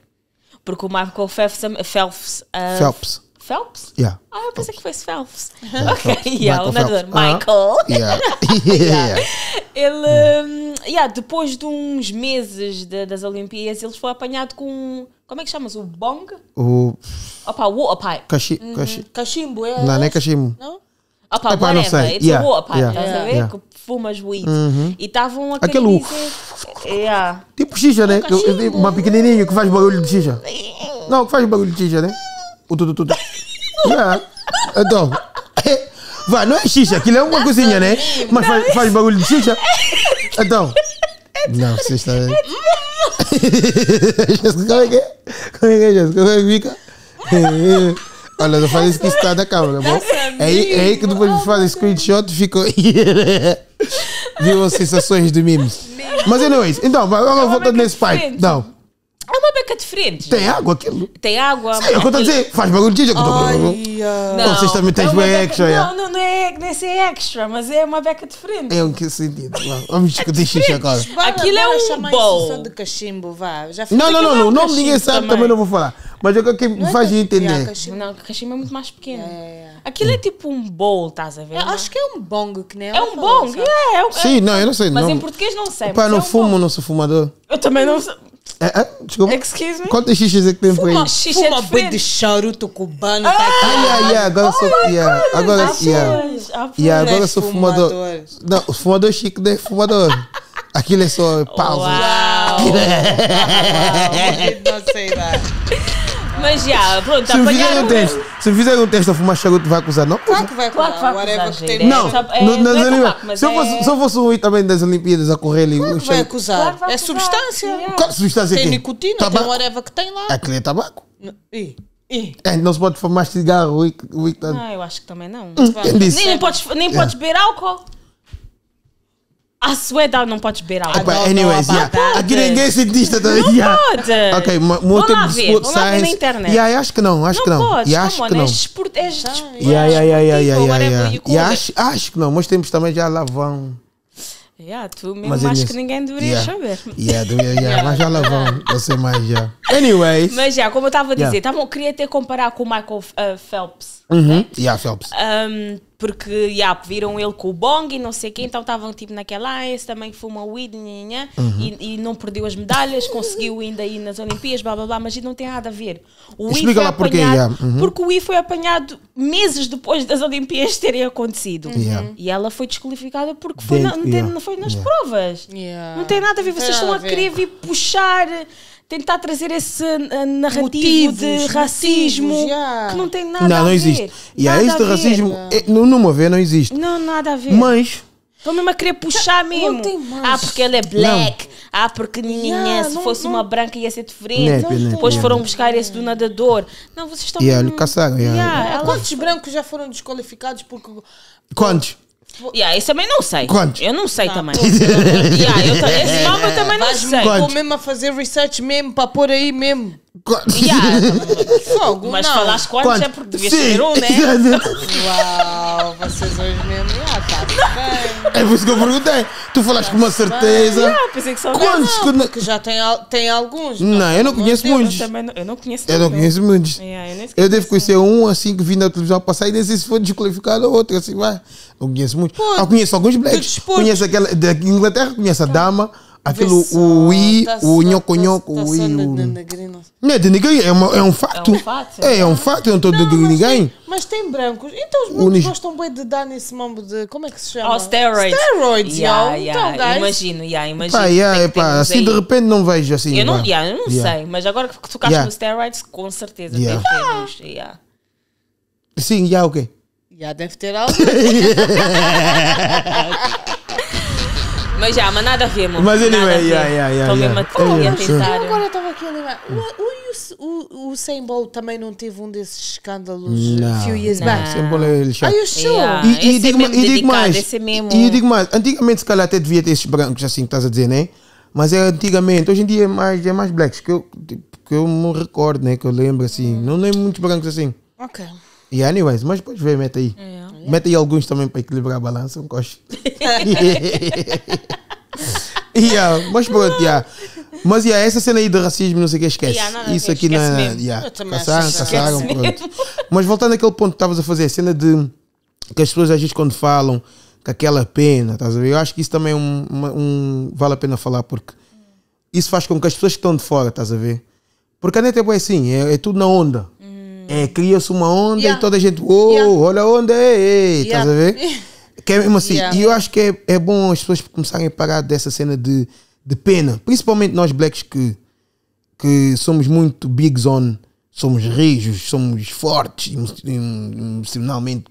Porque o Michael Phelps. Phelps. Uh, ah, Phelps. Phelps? Yeah. Ah, eu pensei Phelps. que fosse Phelps. [laughs] Yeah, ok, Phelps. yeah, Michael o nadador. Uh-huh. Michael. Uh [laughs] -huh. yeah. yeah. [laughs] Ele, hum, yeah, depois de uns meses de, das Olimpíadas, ele foi apanhado com. Como é que chamas? O bong? O. Opa, o opa. Uhum. Cachi, Cachimbo, é? Não, não é cachimbo. Não? Opa, Epá, whatever. Não sei. It's yeah. a war, Yeah. Estás a ver? fumas weed. Uhum. E estavam aqueles... Aquele... yeah. É. Tipo xixa, né? Um uma pequenininha que faz barulho de xixa. Não, que faz barulho de xixa, né? O tudo, tudo. yeah. Então... É. Vai, não é xixa, aquilo é uma cozinha, né? Mas faz, é. faz barulho de xixa. Então... Não, você está bem. [laughs] Jéssica, como é que é? Como é que é, Jéssica? Como é que fica? [laughs] Olha, eu falei isso que está da câmera, tá bom? É aí, é aí que depois de fazer screenshot ficou né? Viu as sensações do memes. Mas, anyways, então, agora voltando nesse pai. Não. É uma beca diferente. Tem água aquilo? Tem água. Sim, é eu estou a dizer. Faz bagulho de Não, vocês também é têm uma extra. É? Não, não, não é nesse extra, mas é uma beca diferente. É o que sentido. Vamos discutir xixi agora. Aquilo é um bowl. de cachimbo, vá. Não, não, não, não. O nome ninguém sabe, também não vou falar. Mas é o que me faz entender. Não, o cachimbo é muito mais pequeno. Aquilo é tipo um bowl, estás a ver? acho que é um bongo que nem é um falou, É sabe? é, é Sim, não, eu não sei. Mas em português não sei. Pá, não fumo, não sou fumador. Eu também não sei. É, é, desculpa. Excuse me? Quantas xixas é que tem por aí? Fuma xixa Fuma boi de charuto cubano. tá Ah, yeah, yeah, agora sou. Yeah, agora, yeah, pois, ah, yeah, agora sou fumador. Não, fumador chique não é fumador. Aquilo é só pausa. Uau! [laughs] Uau. Não sei lá. Mas já, pronto, se apanhar um teste, Se fizer um teste a fumar charuto, vai acusar, não? Claro que vai acusar. Claro que vai acusar, gente. Não, é, no, nas é Olimpíadas. Se, Fosse, é- se eu fosse o também das Olimpíadas a correr ali... Claro que vai acusar. Claro, vai é acusar. É substância. Qual substância Tem é? nicotina, tabaco. tem whatever que tem lá. Aquele é tabaco. E... E? É, não se pode fumar cigarro. E, ah, eu acho que também não. Hum, nem, podes, nem podes beber álcool. I swear down, não podes beber ah, álcool. But anyways, yeah. Aqui ninguém cientista também. Não yeah. É pode. Tá ok, meu tempo de sport science. Lá ver na internet. Yeah, acho que não, acho não que não. Podes, yeah, acho que não. és tá, yeah, yeah, yeah, yeah, yeah, yeah, yeah. acho, acho que não, meus tempos também já lá vão. Yeah, tu mesmo mas é acho que ninguém deveria yeah. saber. Yeah, yeah, yeah, mas já lá vão, [laughs] você mais já. Anyways. Mas já, yeah, como eu estava a dizer, yeah. Tá queria ter comparar com o Michael uh, Phelps. Uhum. Né? Yeah, Phelps. Um, porque, já, yeah, viram ele com o bong e não sei o então estavam tipo naquela, ah, esse também fuma weed, nha, uhum. e, e não perdeu as medalhas, conseguiu ainda ir nas Olimpíadas, blá blá blá, mas isso não tem nada a ver. O Explica foi lá porquê, yeah. uhum. porque o I foi apanhado meses depois das Olimpíadas terem acontecido. Uhum. E ela foi desqualificada porque foi, na, não, tem, não foi nas provas. Não tem nada a ver, vocês estão a, a querer vir puxar tentar trazer esse eh, narrativo de racismo motivos, yeah. que não tem nada não, não existe. E há este racismo, é, no, no não existe. Não, nada a ver. Mas. Estão mesmo a querer puxar não, mesmo. Não tem mais. Ah, porque ele é black. Não. Ah, porque yeah, é. se não, fosse uma branca ia ser diferente. Depois foram buscar esse do nadador. Não, vocês estão. Yeah, mesmo... caçaram, yeah. Quantos brancos já foram desqualificados porque. Quantos? Yeah, isso também não sei. Quantos? Eu não sei também. yeah, eu esse nome eu também não sei. Quantos? Tá, [laughs] Vou [laughs] mesmo a fazer research mesmo, para pôr aí mesmo. Quantos? Yeah, Fogo, mas falaste quantos, Quantos? é porque devia Sim. ser um, né? Exatamente. [laughs] Uau. Então vocês hoje mesmo, ah, tá bem. É por isso que eu perguntei. Tu falaste com uma certeza. Não, pensei que só Quantos não, Porque já tem, tem alguns. Não, não eu não conheço Deus, muitos. Eu, não, eu não conheço Eu não conheço muitos. Yeah, é, eu, eu devo conhecer um assim que vim na televisão passar e nem sei se foi desqualificado ou outro. Assim, vai. Não conheço muitos. Ah, conheço alguns blacks. Conheço aquela da Inglaterra, conheço a tá. dama. Aquilo, o i, tá o nhoco-nhoco, tá o i. O... Não é de ninguém, é, é um fato. É um fato. É, é um fato, eu não estou de ninguém. mas tem brancos. Então os brancos gostam bem de dar nesse mambo de. Como é que se chama? Oh, steroids. Steroids, Então, Imagino, imagino. Pá, é, pá, assim de repente não vejo assim. Eu não, eu não sei, mas agora que tocaste yeah. no steroids, com certeza tem deve Sim, já o quê? Já deve ter algo. [laughs] [laughs] Mas já, mas nada a ver, mano. Mas anyway, vai yeah, yeah, yeah. Tomei yeah. yeah, yeah, Agora estava aqui a lembrar. O, o, o, Usain também não teve um desses escândalos a few years back. Sam Bolt é lixado. Are you sure? É e, digo, mais. É mesmo... E digo mais. Antigamente, se calhar, até devia ter esses brancos assim que estás a dizer, né? Mas é antigamente. Hoje em dia é mais, é mais blacks que eu, que eu me recordo, né? Que eu lembro assim. Não lembro é muitos brancos assim. Ok. E yeah, anyways, mas depois vê, mete aí. Yeah. Mete aí alguns também para equilibrar a balança, um coche. [laughs] [laughs] yeah, mas pronto, yeah. Mas yeah, essa cena aí de racismo, não sei o que, esquece. Yeah, não, Isso é aqui esquece na. Mesmo. Yeah, caçaram, caçaram, pronto. Mas voltando àquele ponto que estavas a fazer, a cena de que as pessoas às vezes quando falam com aquela pena, estás a ver? Eu acho que isso também é um, um, vale a pena falar porque isso faz com que as pessoas que estão de fora, estás a ver? Porque a neta é assim, é, é tudo na onda. Hum. É, cria-se uma onda yeah. e toda a gente, oh, yeah. olha a onda, ei, ei, yeah. estás a ver? [laughs] Que é mesmo assim. Yeah. E eu acho que é, é bom as pessoas começarem a parar dessa cena de, de pena. Principalmente nós blacks que, que somos muito bigs on. Somos rijos, somos fortes, emocionalmente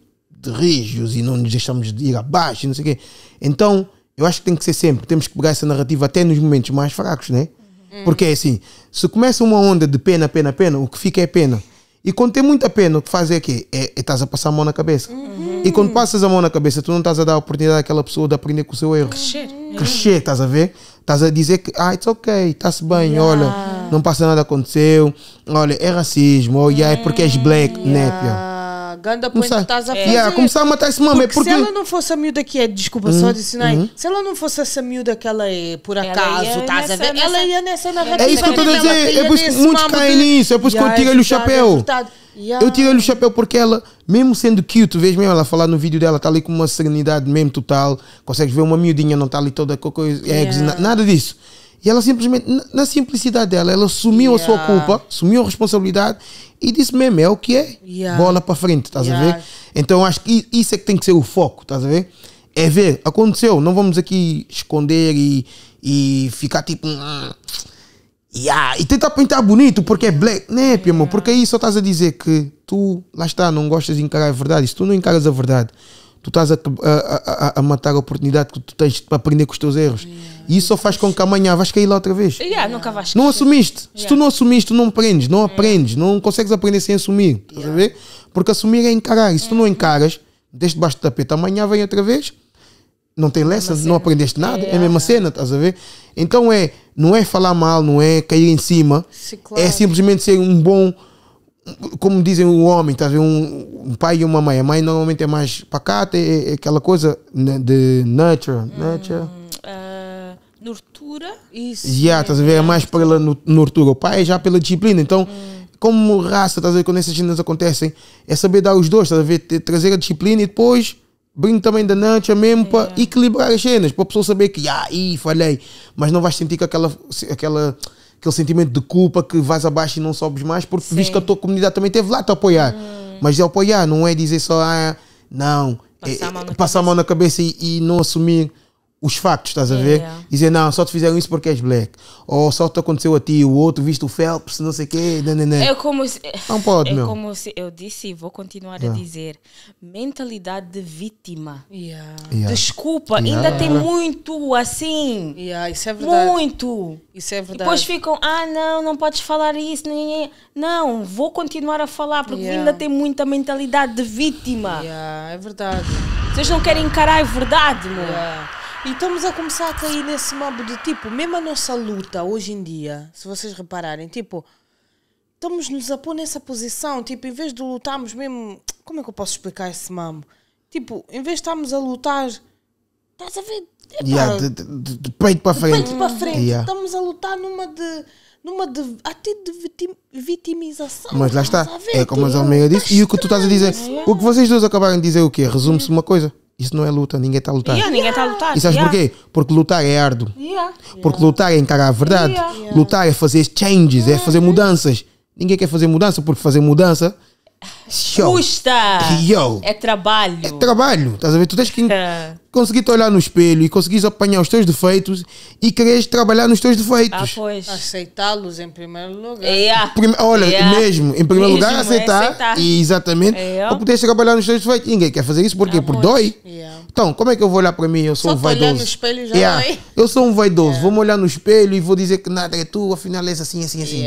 rijos e não nos deixamos de ir abaixo não sei o quê. Então, eu acho que tem que ser sempre. Temos que pegar essa narrativa até nos momentos mais fracos, né? Uhum. Porque é assim, se começa uma onda de pena, pena, pena, o que fica é pena. E quando tem muita pena, o que faz é que é, é, estás a passar a mão na cabeça. Uhum. E quando passas a mão na cabeça, tu não estás a dar a oportunidade àquela pessoa de aprender com o seu erro. Crescer. Crescer, estás a ver? Estás a dizer que, ah, it's ok, está-se bem, yeah. olha, não passa nada aconteceu, olha, é racismo, ou yeah, é porque és black, yeah. né? ganda point que estás a é. fazer. Yeah, começar a matar esse mame. Porque, porque, se ela não fosse a miúda que é, desculpa, uhum, só disse não, uhum. se ela não fosse essa miúda que ela é, por acaso, estás a ver, nessa, ela ia nessa narrativa. É isso que eu estou a dizer, é por isso que muitos caem nisso, é por isso que eu tiro lhe o tá chapéu. Yeah. Eu tirei-lhe o chapéu porque ela, mesmo sendo cute, vês mesmo ela falar no vídeo dela, está ali com uma serenidade mesmo total, consegues ver uma miudinha, não está ali toda coisa, yeah. nada disso. E ela simplesmente, na, simplicidade dela, ela assumiu yeah. a sua culpa, assumiu a responsabilidade e disse é o que é yeah. bola para frente, estás yeah. a ver? Então acho que isso é que tem que ser o foco, estás a ver? É ver, aconteceu, não vamos aqui esconder e, e ficar tipo. Hum, yeah. E tentar pintar bonito porque é black. Né, yeah. porque aí é só estás a dizer que tu, lá está, não gostas de encarar a verdade. Se tu não encaras a verdade, tu estás a, a, a, a, matar a oportunidade que tu tens para aprender com os teus erros. Yeah. E isso só faz com que amanhã vais cair lá outra vez. Yeah, yeah. Nunca vais não assumiste. Se tu não assumiste, tu não aprendes, não aprendes, não consegues aprender sem assumir. Estás a ver? Porque assumir é encarar. E se tu não encaras, deixa debaixo do tapete, amanhã vem outra vez, não tem lessons, não aprendeste nada, é a mesma cena, estás a ver? Então é, não é falar mal, não é cair em cima, Sim, é claro. é simplesmente ser um bom como dizem o homem, estás um, um, pai e uma mãe. A mãe normalmente é mais pacata, é, é aquela coisa né, de nurture. Hum, nurture. Uh, nortura. Isso. Yeah, estás a ver? É mais pela nurtura. O pai é já pela disciplina. Então, hum. como raça, estás a ver? Quando essas cenas acontecem, é saber dar os dois, tá ver? Trazer a disciplina e depois brinco também da Nancha mesmo é. para equilibrar as cenas, para a pessoa saber que, ah, ih, falhei, mas não vais sentir que aquela, aquela aquele sentimento de culpa que vais abaixo e não sobes mais, porque Sim. viste que a tua comunidade também teve lá a te apoiar. Hum. Mas é apoiar não é dizer só, ah, não, passar é, a mão na passar cabeça, mão na cabeça e, e, não assumir os factos, estás a ver? Yeah. dizer, não, só te fizeram isso porque és black. Ou só te aconteceu a ti, o outro, visto o Phelps, não sei o quê. Não, né, não, né, não. Né. É como se, não pode, é meu. como se eu disse e vou continuar yeah. a dizer: mentalidade de vítima. Yeah. Desculpa, ainda tem muito assim. isso é verdade. Muito. Isso é verdade. depois ficam, ah, não, não podes falar isso. Não, vou continuar a falar porque ainda tem muita mentalidade de vítima. é verdade. Vocês não querem encarar a verdade, meu. E estamos a começar a cair nesse mambo de tipo, mesmo a nossa luta hoje em dia, se vocês repararem, tipo, estamos-nos a pôr nessa posição, tipo, em vez de lutarmos mesmo. Como é que eu posso explicar esse mambo Tipo, em vez de estarmos a lutar, estás a ver? yeah, de, de, de, peito para frente. peito para frente. Yeah. Estamos a lutar numa de. Numa de. até de vitimização. Mas lá está. é como as Almeida tipo, disse. Tá e o que tu estás a dizer. O que vocês dois acabaram de dizer é o quê? Resume-se uma coisa. Isso não é luta, ninguém está a lutar. Yeah, ninguém está yeah. a lutar. E sabes yeah. porquê? Porque lutar é árduo. Porque lutar é encarar a verdade. Lutar é fazer changes, é fazer uhum. mudanças. Ninguém quer fazer mudança, porque fazer mudança Show. Custa! Yo. É trabalho. É trabalho. Estás a ver? Tu tens que é. conseguir te olhar no espelho e conseguires apanhar os teus defeitos e quereres trabalhar nos teus defeitos. Ah, pois. Aceitá-los em primeiro lugar. Yeah. É. Prime olha, yeah. É. mesmo, em primeiro mesmo lugar, aceitar. É aceitar. E exatamente. Yeah. Ou poderes trabalhar nos teus defeitos. ninguém quer fazer isso porque ah, por dói. Yeah. Então, como é que eu vou olhar para mim? Eu sou Só um vaidoso. no espelho já yeah. Eu sou um vaidoso. Yeah. Vou me olhar no espelho e vou dizer que nada é tu, afinal és assim, assim, assim.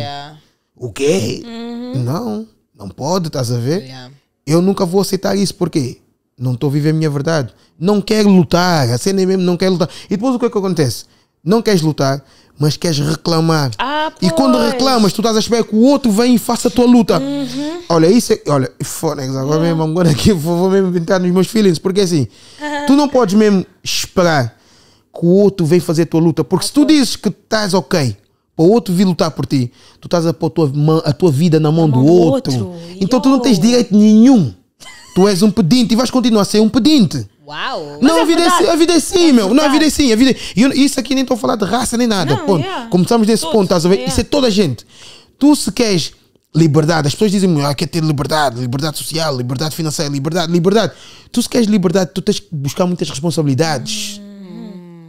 O quê? Uhum. Não. Não pode, estás a ver? Yeah. Eu nunca vou aceitar isso, porque não estou a viver a minha verdade. Não quero lutar, a cena é mesmo, não quero lutar. E depois o que é que acontece? Não queres lutar, mas queres reclamar. Ah, e quando reclamas, tu estás a esperar que o outro venha e faça a tua luta. Uhum. Olha, isso é. Olha, Fonex, agora uhum. mesmo, agora aqui vou, mesmo entrar nos meus feelings, porque assim, uhum. [laughs] tu não podes mesmo esperar que o outro venha fazer a tua luta, porque ah, se tu dizes que estás ok, para o outro vir lutar por ti. Tu estás a pôr a tua, a tua vida na mão, na mão do, outro. outro. Então Yo. tu não tens direito nenhum. Tu és um pedinte e vais continuar a ser um pedinte. Uau! Não, é a, vida é, assim, a vida é assim, é meu. Verdade. Não, a vida é assim. A vida é... Isso aqui nem estou a falar de raça nem nada. Não, ponto. Yeah. Começamos desse Todos. ponto, estás a ver? Yeah. Isso é toda a gente. Tu se queres liberdade, as pessoas dizem-me, ah, quer ter liberdade, liberdade social, liberdade financeira, liberdade, liberdade. Tu se queres liberdade, tu tens que buscar muitas responsabilidades. Hum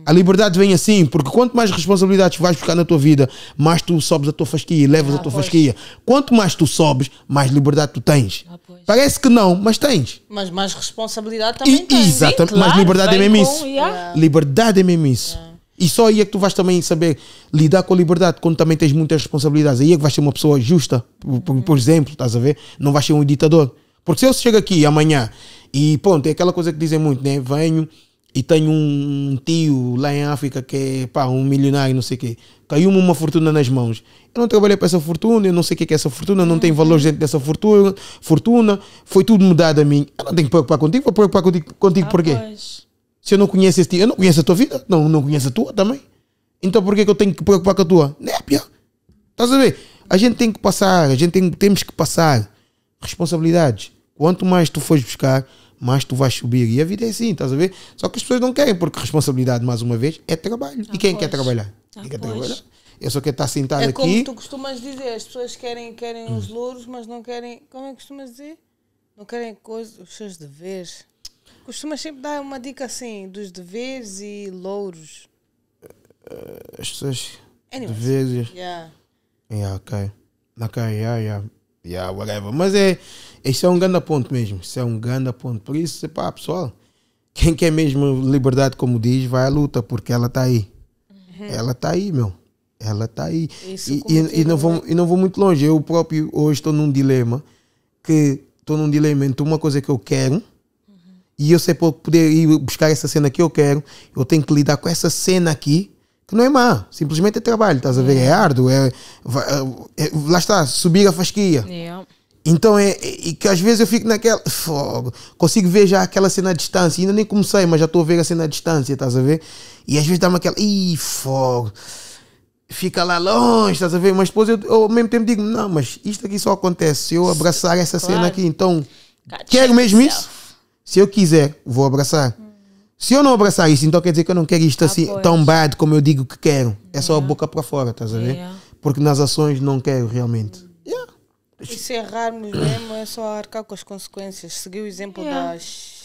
a liberdade vem assim, porque quanto mais responsabilidades vais buscar na tua vida, mais tu sobes a tua fasquia e levas ah, a tua pois. fasquia. Quanto mais tu sobes, mais liberdade tu tens. Ah, Parece que não, mas tens. Mas mais responsabilidade também e, tens. Exatamente, Sim, claro, mas liberdade é mesmo com, isso. Yeah. Liberdade é mesmo isso. Yeah. E só aí é que tu vais também saber lidar com a liberdade quando também tens muitas responsabilidades. Aí é que vais ser uma pessoa justa, por, por exemplo, estás a ver? Não vais ser um ditador. Porque se eu chego aqui amanhã e pronto, é aquela coisa que dizem muito, né? Venho e tenho um tio lá em África que é pá, um milionário, não sei o quê. Caiu-me uma fortuna nas mãos. Eu não trabalhei para essa fortuna, eu não sei o que é, é essa fortuna, não tem valores dentro dessa fortuna, fortuna. Foi tudo mudado a mim. Eu não tenho que preocupar contigo, vou preocupar contigo, contigo ah, porquê? Pois. Se eu não conheço esse tio, eu não conheço a tua vida, não, não conheço a tua também. Então porquê que eu tenho que preocupar com a tua? Não é pior. Estás a ver? A gente tem que passar, a gente tem, temos que passar responsabilidades. Quanto mais tu fores buscar, mais tu vais subir. E a é vida é assim, estás a ver? Só que as pessoas não querem, porque responsabilidade, mais uma vez, é trabalho. Ah, e quem pois. quer trabalhar? Ah, quer trabalhar? Eu só quero estar sentado é aqui. É como aqui. tu costumas dizer, as pessoas querem, querem hum. os louros, mas não querem. Como é que costumas dizer? Não querem coisas, os seus deveres. Costumas sempre dar uma dica assim, dos deveres e louros. As pessoas. Anyways. Deveres. Yeah. Yeah, ok. Ok, yeah, yeah. Yeah, whatever. Mas é, isso é um grande ponto mesmo. Isso é um grande ponto. Por isso, pá, pessoal, quem quer mesmo liberdade, como diz, vai à luta, porque ela está aí. Uhum. Ela está aí, meu. Ela está aí. e, e, e, não né? vou, e não vou muito longe. Eu próprio hoje estou num dilema que estou num dilema entre uma coisa que eu quero uhum. e eu sei para poder ir buscar essa cena que eu quero, eu tenho que lidar com essa cena aqui que não é má, simplesmente é trabalho, estás a ver? É árduo, é, é, é lá está, subir a fasquia. Yeah. Então é, é, que às vezes eu fico naquela. Fogo, consigo ver já aquela cena à distância. Ainda nem comecei, mas já estou a ver a cena à distância, estás a ver? E às vezes dá-me aquela. Ih, fogo. Fica lá longe, estás a ver? Mas depois eu, eu, ao mesmo tempo digo: não, mas isto aqui só acontece se eu abraçar essa claro. cena aqui. Então, quero mesmo isso? Se eu quiser, vou abraçar. Se eu não abraçar isso, então quer dizer que eu não quero isto ah, assim tão bad como eu digo que quero. É só a boca para fora, estás a ver? Porque nas ações não quero realmente. E se é errarmos mesmo, é só arcar com as consequências. Seguir o exemplo yeah. das.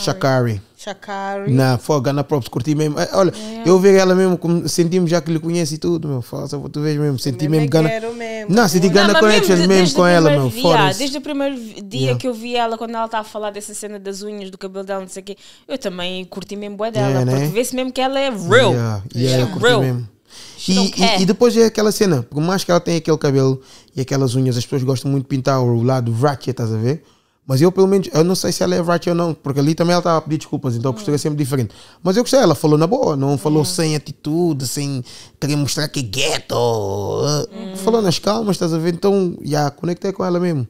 Shakari. Shakari. Na foi Gana Props, curti mesmo. Eh, olha, yeah. eu vi ela mesmo, sentimos já que lhe conhece tudo, meu. Faça, tu vês mesmo, senti mesmo Gana. Mesmo. Não, senti Gana Connections mesmo com ela, meu. Fora desde o primeiro dia yeah. que eu vi ela, quando ela estava tá a falar dessa cena das unhas, do cabelo dela, não sei o quê, eu também curti mesmo boa dela, yeah, porque né? vê-se mesmo que ela é real. Yeah, yeah, yeah. É real. Mesmo. E, e, é. e, depois é aquela cena, por mais que ela tenha aquele cabelo e aquelas unhas, as pessoas gostam muito de pintar o lado ratchet, estás a ver? Mas eu, pelo menos, eu não sei se ela é ratchet ou não, porque ali também ela estava tá a pedir desculpas, então a postura é sempre diferente. Mas eu gostei, ela falou na boa, não falou é. sem atitude, sem querer mostrar que é gueto. Hum. Falou nas calmas, estás a ver? Então, já, yeah, conectei com ela mesmo.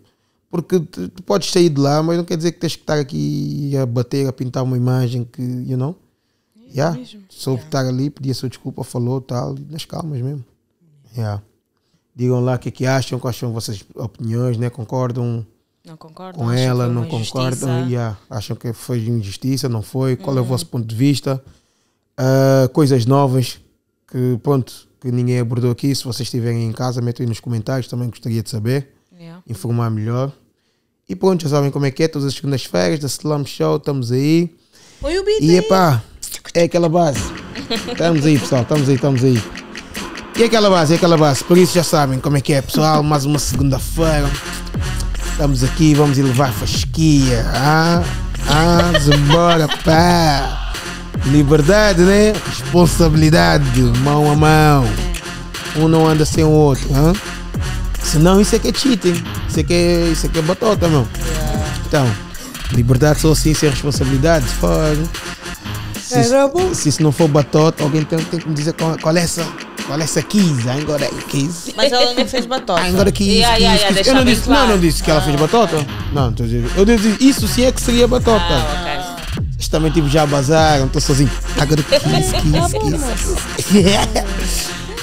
Porque tu, tu, podes sair de lá, mas não quer dizer que tens que estar aqui a bater, a pintar uma imagem que, you know? Yeah. É mesmo? Soube yeah. estar tá ali, pedi a sua desculpa, falou tal, tá e nas calmas mesmo. Yeah. Digam lá o que, é que acham, quais são vossas opiniões, né? concordam não concordam, com ela, não concordam, yeah. acham que foi injustiça, não foi, qual uhum. é o hum. vosso ponto de vista, uh, coisas novas que, pronto, que ninguém abordou aqui, se vocês estiverem em casa, metem aí nos comentários, também gostaria de saber, yeah. informar melhor. E pronto, já sabem como é que é, todas as segundas-feiras da Slam Show, estamos aí. Oi, o beat e epá, é aquela base. Estamos aí, pessoal, estamos aí, estamos aí. E aquela base, é aquela base. Por isso já sabem como é que é, pessoal. Mais uma segunda-feira. Estamos aqui, vamos elevar a fasquia. Ah, ah, embora, pá. Liberdade, né? Responsabilidade, mão a mão. Um não anda sem o outro. Se Senão isso é que é cheating. Isso é que é, isso é, que é batota, meu. Então, liberdade só assim sem responsabilidade. Foda. Né? Se, é, se isso não for batota, alguém tem, tem que me dizer qual, qual é essa. é essa 15? agora é Mas ela nem fez batota. Agora 15. É eu não disse, não, não disse que ah. ela fez ah. batota. Não, eu disse, isso sim é que seria batota. Ah, okay. também tipo já bazaram, estou sozinho. Agora Kiss, 15, 15.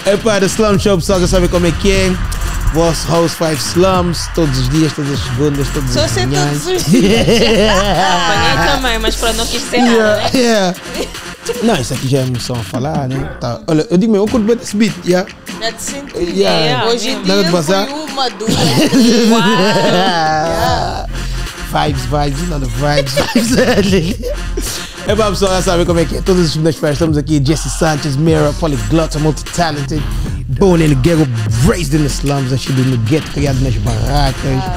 é para o Slam Show, pessoal, já sabem como é que é vosso House 5 Slums, todos os dias, todas as segundas, todos Só os dias. Só sei todos os dias. [laughs] Apanhei também, mas para não quis ser yeah, nada, né? yeah. Não, isso aqui já é emoção a falar, né? Tá. Olha, eu digo, mesmo, eu curto bem esse beat, yeah. Já te senti. Eh, yeah. Yeah. Hoje em dia foi uma, duas, [laughs] Vibes, vibes, nada, vibes, [laughs] vibes. É para pessoal já saber como é que é. Todas as segundas-feiras estamos aqui. Jesse Sanchez, Mira, Polyglota, Multitalented, Bone El raised in the slums, nascido no gueto, criado nas barracas. Ah,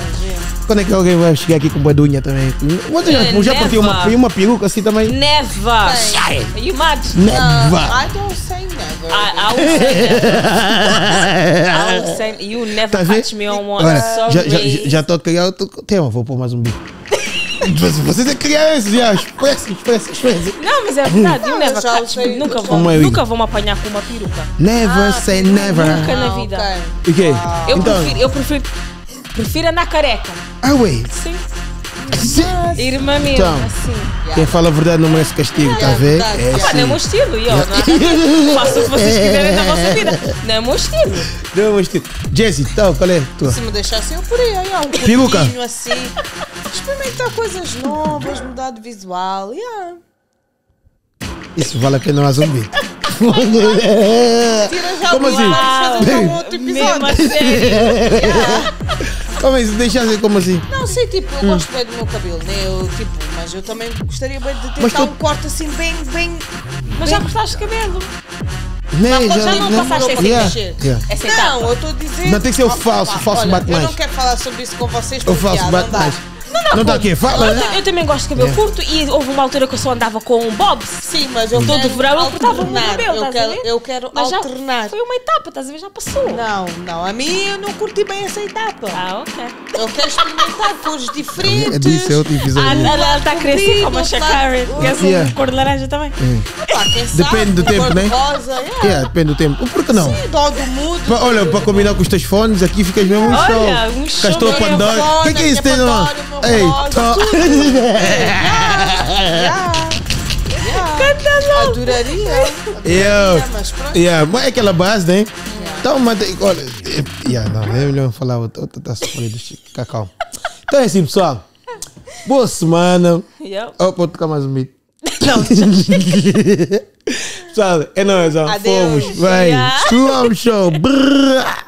Quando é que alguém vai chegar aqui com badunha também? Você já, já partiu uma, uma peruca assim também? Never! Sai! Are you mad? Never! I don't say never. I, I will say never. I will say You never tá catch me on one. Olha, Sorry. Já estou já, já a criar outro tema. Vou pôr mais um bico. Vocês é crianças, já. Expressa, expressa, expressa. Não, mas é verdade. Não, eu never catch, nunca, vou, oh, é nunca vão apanhar com uma peruca. Never ah, say never. Nunca na vida. Ah, okay. quê? Eu, então. prefiro, eu prefiro, prefiro andar careca. Ah, ué? Sim. Irmã minha, então, assim. Quem fala a verdade não merece castigo, está é a ver? É, assim. Não é meu estilo, eu, não é? [laughs] Faço o que vocês é. quiserem na vossa vida. Não é meu estilo. Não é meu estilo. Jesse, então, qual é tua? Se me deixassem, eu poria, aí, um Piluca. assim. Experimentar coisas novas, mudar de visual, yeah. Isso vale a pena mais um vídeo. Tira já Como lado, assim? Fazer um outro episódio. Mesma assim. [laughs] série. yeah talvez assim? Deixa assim, como assim? Não, sei tipo, eu hum. gosto bem do meu cabelo, né? Eu, tipo, mas eu também gostaria bem de tentar tu- um corte assim bem, bem. Mas já cortaste cabelo. Nem, né, Mas já não né, passaste essa yeah, mexer. yeah. É não, eu estou dizendo. Não, tem que ser o falso, o falso olha, Eu não quero falar sobre isso com vocês O porque falso ah, não mais. Não, não, não dá fala. Eu, eu também gosto de cabelo é. curto e houve uma altura que eu só andava com um bob. Sim, mas eu Todo verão eu cortava o cabelo, eu quero, eu quero mas alternar. foi uma etapa, estás a ver? Já passou. Não, não. A mim eu não curti bem essa etapa. Ah, ok. Eu quero experimentar cores é diferentes. É disso, eu tive a Ela está crescendo como a Shakari. Quer um cor de laranja também. Depende do tempo, né? É, depende do tempo. Por que não? Sim, dó do Olha, para combinar com os teus fones, aqui ficas mesmo um show. Olha, um show. Castor Pandora. O que é, é isso, Pandora, Eita! Canta logo! Adoraria! Eu! yeah, mas é aquela base, né? Então, mas olha. É, yeah, não, é melhor falar outra, outra tá sofrendo, cacau. Então é assim, pessoal. Boa semana. Yep. Oh, vou tocar mais um beat. Não, [laughs] Pessoal, é nóis, ó. Fomos. Vai. Yeah. Slow show. Brrr.